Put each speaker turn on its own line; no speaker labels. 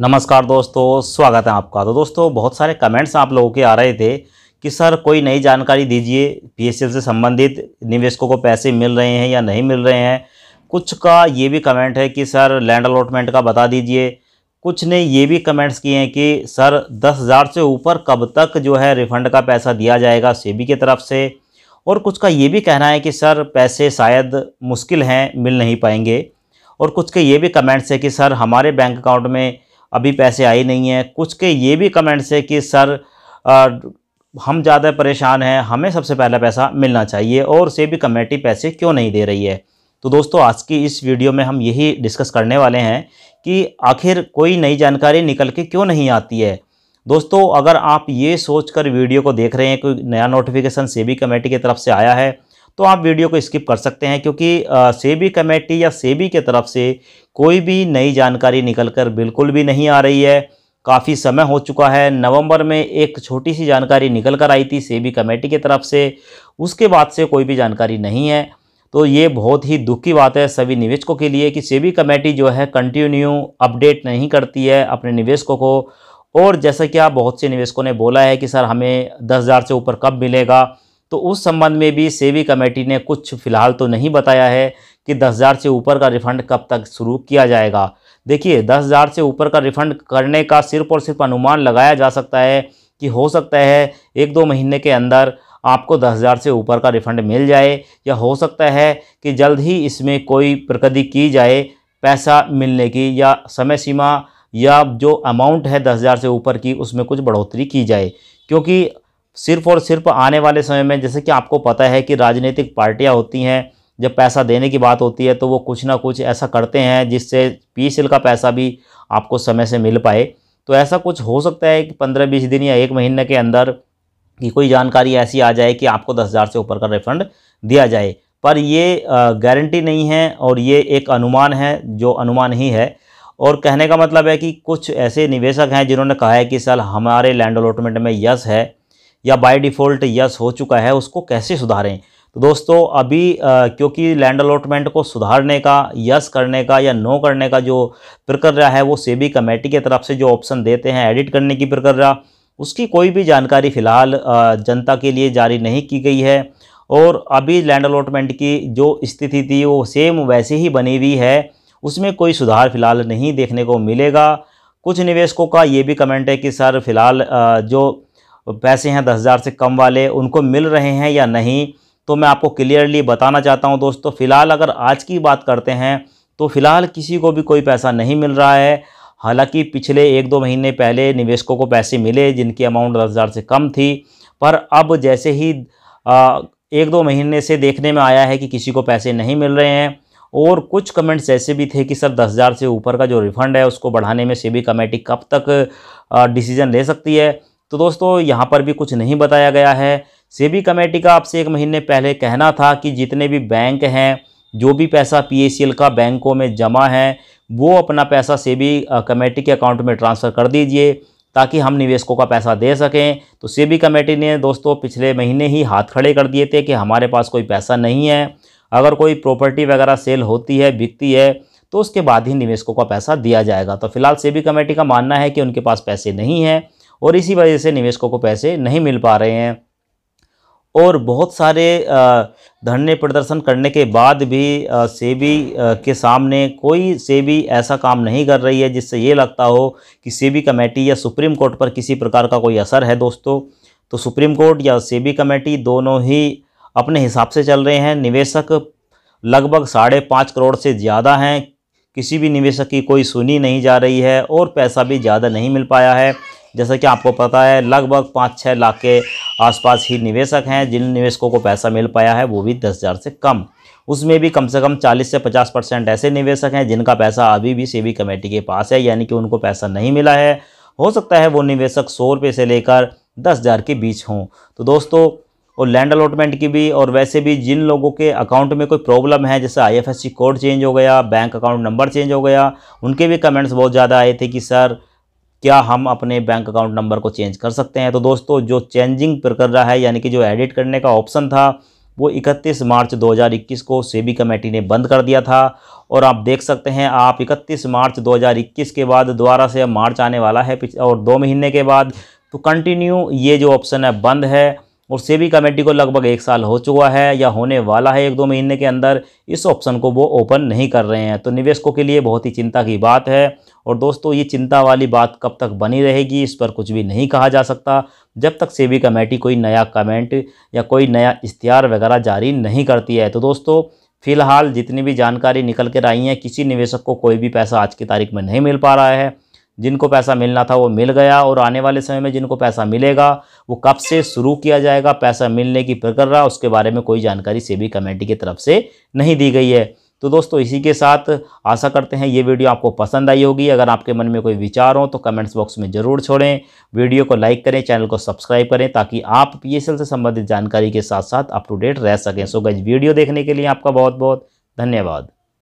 नमस्कार दोस्तों स्वागत है आपका तो दोस्तों बहुत सारे कमेंट्स आप लोगों के आ रहे थे कि सर कोई नई जानकारी दीजिए पी से संबंधित निवेशकों को पैसे मिल रहे हैं या नहीं मिल रहे हैं कुछ का ये भी कमेंट है कि सर लैंड अलॉटमेंट का बता दीजिए कुछ ने ये भी कमेंट्स किए हैं कि सर दस हज़ार से ऊपर कब तक जो है रिफंड का पैसा दिया जाएगा सेबी की तरफ से और कुछ का ये भी कहना है कि सर पैसे शायद मुश्किल हैं मिल नहीं पाएंगे और कुछ के ये भी कमेंट्स है कि सर हमारे बैंक अकाउंट में अभी पैसे आए नहीं हैं कुछ के ये भी कमेंट्स है कि सर आ, हम ज़्यादा परेशान हैं हमें सबसे पहला पैसा मिलना चाहिए और से भी कमेटी पैसे क्यों नहीं दे रही है तो दोस्तों आज की इस वीडियो में हम यही डिस्कस करने वाले हैं कि आखिर कोई नई जानकारी निकल के क्यों नहीं आती है दोस्तों अगर आप ये सोच कर वीडियो को देख रहे हैं कोई नया नोटिफिकेशन सेबी कमेटी की तरफ से आया है तो आप वीडियो को स्किप कर सकते हैं क्योंकि सेबी कमेटी या सेबी के तरफ से कोई भी नई जानकारी निकलकर बिल्कुल भी नहीं आ रही है काफ़ी समय हो चुका है नवंबर में एक छोटी सी जानकारी निकल कर आई थी सेबी कमेटी की तरफ से उसके बाद से कोई भी जानकारी नहीं है तो ये बहुत ही दुख की बात है सभी निवेशकों के लिए कि सेबी कमेटी जो है कंटिन्यू अपडेट नहीं करती है अपने निवेशकों को और जैसा कि आप बहुत से निवेशकों ने बोला है कि सर हमें दस हज़ार से ऊपर कब मिलेगा तो उस संबंध में भी सेवी कमेटी ने कुछ फिलहाल तो नहीं बताया है कि दस हज़ार से ऊपर का रिफंड कब तक शुरू किया जाएगा देखिए दस हज़ार से ऊपर का रिफंड करने का सिर्फ और सिर्फ अनुमान लगाया जा सकता है कि हो सकता है एक दो महीने के अंदर आपको दस हज़ार से ऊपर का रिफंड मिल जाए या हो सकता है कि जल्द ही इसमें कोई प्रगति की जाए पैसा मिलने की या समय सीमा या जो अमाउंट है दस हज़ार से ऊपर की उसमें कुछ बढ़ोतरी की जाए क्योंकि सिर्फ और सिर्फ आने वाले समय में जैसे कि आपको पता है कि राजनीतिक पार्टियां होती हैं जब पैसा देने की बात होती है तो वो कुछ ना कुछ ऐसा करते हैं जिससे पी का पैसा भी आपको समय से मिल पाए तो ऐसा कुछ हो सकता है कि पंद्रह बीस दिन या एक महीने के अंदर कि कोई जानकारी ऐसी आ जाए कि आपको दस हज़ार से ऊपर का रिफंड दिया जाए पर ये गारंटी नहीं है और ये एक अनुमान है जो अनुमान ही है और कहने का मतलब है कि कुछ ऐसे निवेशक हैं जिन्होंने कहा है कि सर हमारे लैंड अलॉटमेंट में यस है या बाय डिफ़ॉल्ट यस हो चुका है उसको कैसे सुधारें तो दोस्तों अभी आ, क्योंकि लैंड अलॉटमेंट को सुधारने का यस करने का या नो करने का जो प्रक्रिया है वो सेबी कमेटी की तरफ से जो ऑप्शन देते हैं एडिट करने की प्रक्रिया उसकी कोई भी जानकारी फ़िलहाल जनता के लिए जारी नहीं की गई है और अभी लैंड अलॉटमेंट की जो स्थिति थी वो सेम वैसे ही बनी हुई है उसमें कोई सुधार फिलहाल नहीं देखने को मिलेगा कुछ निवेशकों का ये भी कमेंट है कि सर फिलहाल जो तो पैसे हैं दस हज़ार से कम वाले उनको मिल रहे हैं या नहीं तो मैं आपको क्लियरली बताना चाहता हूं दोस्तों फ़िलहाल अगर आज की बात करते हैं तो फ़िलहाल किसी को भी कोई पैसा नहीं मिल रहा है हालांकि पिछले एक दो महीने पहले निवेशकों को पैसे मिले जिनकी अमाउंट दस हज़ार से कम थी पर अब जैसे ही आ, एक दो महीने से देखने में आया है कि किसी को पैसे नहीं मिल रहे हैं और कुछ कमेंट्स ऐसे भी थे कि सर दस हज़ार से ऊपर का जो रिफ़ंड है उसको बढ़ाने में सेबी कमेटी कब तक डिसीज़न ले सकती है तो दोस्तों यहाँ पर भी कुछ नहीं बताया गया है सेबी कमेटी का आपसे एक महीने पहले कहना था कि जितने भी बैंक हैं जो भी पैसा पी का बैंकों में जमा है वो अपना पैसा सेबी कमेटी के अकाउंट में ट्रांसफ़र कर दीजिए ताकि हम निवेशकों का पैसा दे सकें तो सेबी कमेटी ने दोस्तों पिछले महीने ही हाथ खड़े कर दिए थे कि हमारे पास कोई पैसा नहीं है अगर कोई प्रॉपर्टी वगैरह सेल होती है बिकती है तो उसके बाद ही निवेशकों का पैसा दिया जाएगा तो फिलहाल सेबी कमेटी का मानना है कि उनके पास पैसे नहीं हैं और इसी वजह से निवेशकों को पैसे नहीं मिल पा रहे हैं और बहुत सारे धरने प्रदर्शन करने के बाद भी सेबी के सामने कोई सेबी ऐसा काम नहीं कर रही है जिससे ये लगता हो कि सेबी कमेटी या सुप्रीम कोर्ट पर किसी प्रकार का कोई असर है दोस्तों तो सुप्रीम कोर्ट या सेबी कमेटी दोनों ही अपने हिसाब से चल रहे हैं निवेशक लगभग साढ़े पाँच करोड़ से ज़्यादा हैं किसी भी निवेशक की कोई सुनी नहीं जा रही है और पैसा भी ज़्यादा नहीं मिल पाया है जैसा कि आपको पता है लगभग पाँच छः लाख के आसपास ही निवेशक हैं जिन निवेशकों को पैसा मिल पाया है वो भी दस हज़ार से कम उसमें भी कम से कम 40 से 50 परसेंट ऐसे निवेशक हैं जिनका पैसा अभी भी सेबी कमेटी के पास है यानी कि उनको पैसा नहीं मिला है हो सकता है वो निवेशक सौ रुपये से लेकर दस हज़ार के बीच हों तो दोस्तों और लैंड अलॉटमेंट की भी और वैसे भी जिन लोगों के अकाउंट में कोई प्रॉब्लम है जैसे आईएफएससी कोड चेंज हो गया बैंक अकाउंट नंबर चेंज हो गया उनके भी कमेंट्स बहुत ज़्यादा आए थे कि सर क्या हम अपने बैंक अकाउंट नंबर को चेंज कर सकते हैं तो दोस्तों जो चेंजिंग प्रक्रिया है यानी कि जो एडिट करने का ऑप्शन था वो 31 मार्च 2021 को सेबी कमेटी ने बंद कर दिया था और आप देख सकते हैं आप 31 मार्च 2021 के बाद दोबारा से मार्च आने वाला है और दो महीने के बाद तो कंटिन्यू ये जो ऑप्शन है बंद है और सेबी कमेटी को लगभग एक साल हो चुका है या होने वाला है एक दो महीने के अंदर इस ऑप्शन को वो ओपन नहीं कर रहे हैं तो निवेशकों के लिए बहुत ही चिंता की बात है और दोस्तों ये चिंता वाली बात कब तक बनी रहेगी इस पर कुछ भी नहीं कहा जा सकता जब तक सेबी कमेटी कोई नया कमेंट या कोई नया इश्तिहार वगैरह जारी नहीं करती है तो दोस्तों फिलहाल जितनी भी जानकारी निकल कर आई है किसी निवेशक को कोई भी पैसा आज की तारीख में नहीं मिल पा रहा है जिनको पैसा मिलना था वो मिल गया और आने वाले समय में जिनको पैसा मिलेगा वो कब से शुरू किया जाएगा पैसा मिलने की प्रक्रिया उसके बारे में कोई जानकारी सेबी कमेटी की तरफ से नहीं दी गई है तो दोस्तों इसी के साथ आशा करते हैं ये वीडियो आपको पसंद आई होगी अगर आपके मन में कोई विचार हो तो कमेंट्स बॉक्स में ज़रूर छोड़ें वीडियो को लाइक करें चैनल को सब्सक्राइब करें ताकि आप पी से संबंधित जानकारी के साथ साथ अप टू डेट रह सकें सो गज वीडियो देखने के लिए आपका बहुत बहुत धन्यवाद